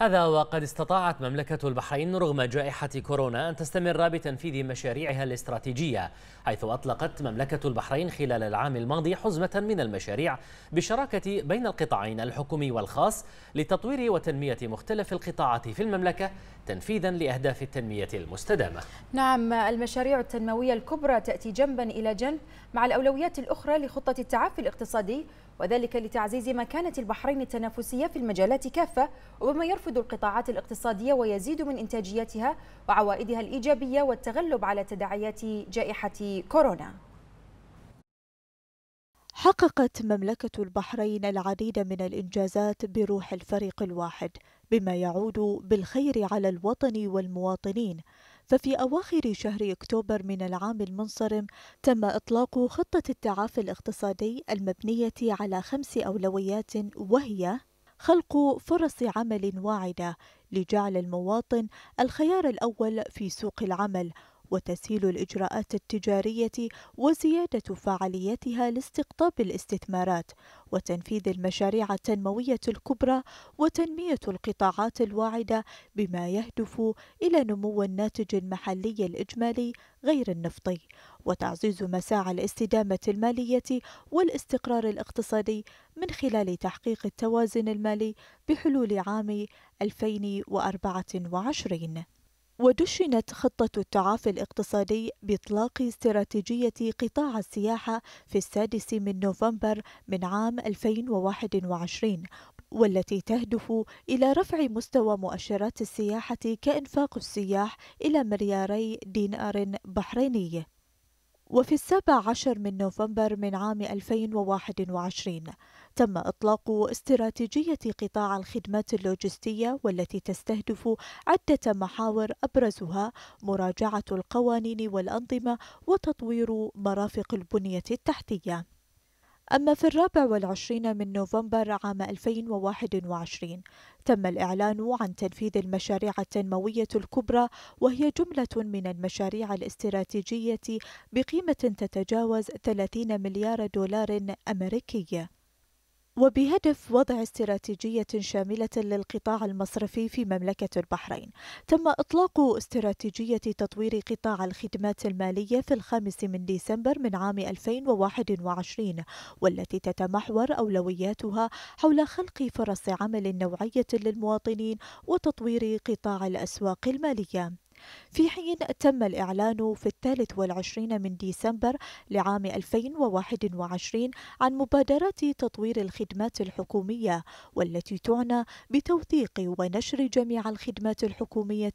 هذا وقد استطاعت مملكة البحرين رغم جائحة كورونا أن تستمر بتنفيذ مشاريعها الاستراتيجية حيث أطلقت مملكة البحرين خلال العام الماضي حزمة من المشاريع بالشراكة بين القطاعين الحكومي والخاص لتطوير وتنمية مختلف القطاعات في المملكة تنفيذا لأهداف التنمية المستدامة نعم المشاريع التنموية الكبرى تأتي جنبا إلى جنب مع الأولويات الأخرى لخطة التعافي الاقتصادي وذلك لتعزيز مكانة البحرين التنافسية في المجالات كافة وبما يرفض القطاعات الاقتصادية ويزيد من إنتاجيتها وعوائدها الإيجابية والتغلب على تداعيات جائحة كورونا حققت مملكة البحرين العديد من الإنجازات بروح الفريق الواحد بما يعود بالخير على الوطن والمواطنين ففي أواخر شهر أكتوبر من العام المنصرم تم إطلاق خطة التعافي الاقتصادي المبنية على خمس أولويات وهي خلق فرص عمل واعدة لجعل المواطن الخيار الأول في سوق العمل وتسهيل الإجراءات التجارية وزيادة فعاليتها لاستقطاب الاستثمارات وتنفيذ المشاريع التنموية الكبرى وتنمية القطاعات الواعدة بما يهدف إلى نمو الناتج المحلي الإجمالي غير النفطي وتعزيز مساعي الاستدامة المالية والاستقرار الاقتصادي من خلال تحقيق التوازن المالي بحلول عام 2024 ودشنت خطة التعافي الاقتصادي بإطلاق استراتيجية قطاع السياحة في السادس من نوفمبر من عام 2021 والتي تهدف إلى رفع مستوى مؤشرات السياحة كإنفاق السياح إلى ملياري دينار بحريني وفي السابع عشر من نوفمبر من عام 2021 تم إطلاق استراتيجية قطاع الخدمات اللوجستية والتي تستهدف عدة محاور أبرزها مراجعة القوانين والأنظمة وتطوير مرافق البنية التحتية. أما في الرابع والعشرين من نوفمبر عام 2021 تم الإعلان عن تنفيذ المشاريع التنموية الكبرى وهي جملة من المشاريع الاستراتيجية بقيمة تتجاوز 30 مليار دولار أمريكي وبهدف وضع استراتيجية شاملة للقطاع المصرفي في مملكة البحرين تم إطلاق استراتيجية تطوير قطاع الخدمات المالية في الخامس من ديسمبر من عام 2021 والتي تتمحور أولوياتها حول خلق فرص عمل نوعية للمواطنين وتطوير قطاع الأسواق المالية في حين تم الإعلان في الثالث والعشرين من ديسمبر لعام 2021 عن مبادرات تطوير الخدمات الحكومية والتي تعنى بتوثيق ونشر جميع الخدمات الحكومية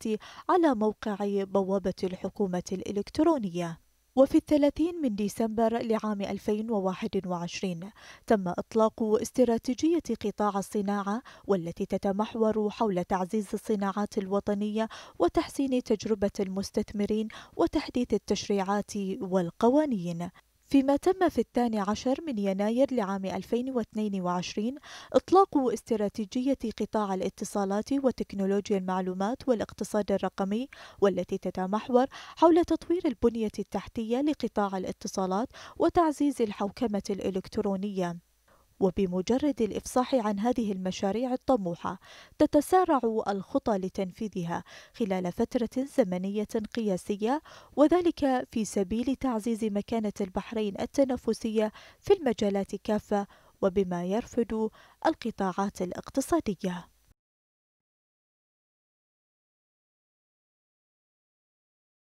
على موقع بوابة الحكومة الإلكترونية وفي الثلاثين من ديسمبر لعام 2021 تم إطلاق استراتيجية قطاع الصناعة والتي تتمحور حول تعزيز الصناعات الوطنية وتحسين تجربة المستثمرين وتحديث التشريعات والقوانين فيما تم في الثاني عشر من يناير لعام 2022 إطلاق استراتيجية قطاع الاتصالات وتكنولوجيا المعلومات والاقتصاد الرقمي والتي تتمحور حول تطوير البنية التحتية لقطاع الاتصالات وتعزيز الحوكمة الإلكترونية وبمجرد الافصاح عن هذه المشاريع الطموحه تتسارع الخطى لتنفيذها خلال فتره زمنيه قياسيه وذلك في سبيل تعزيز مكانه البحرين التنافسيه في المجالات كافه وبما يرفد القطاعات الاقتصاديه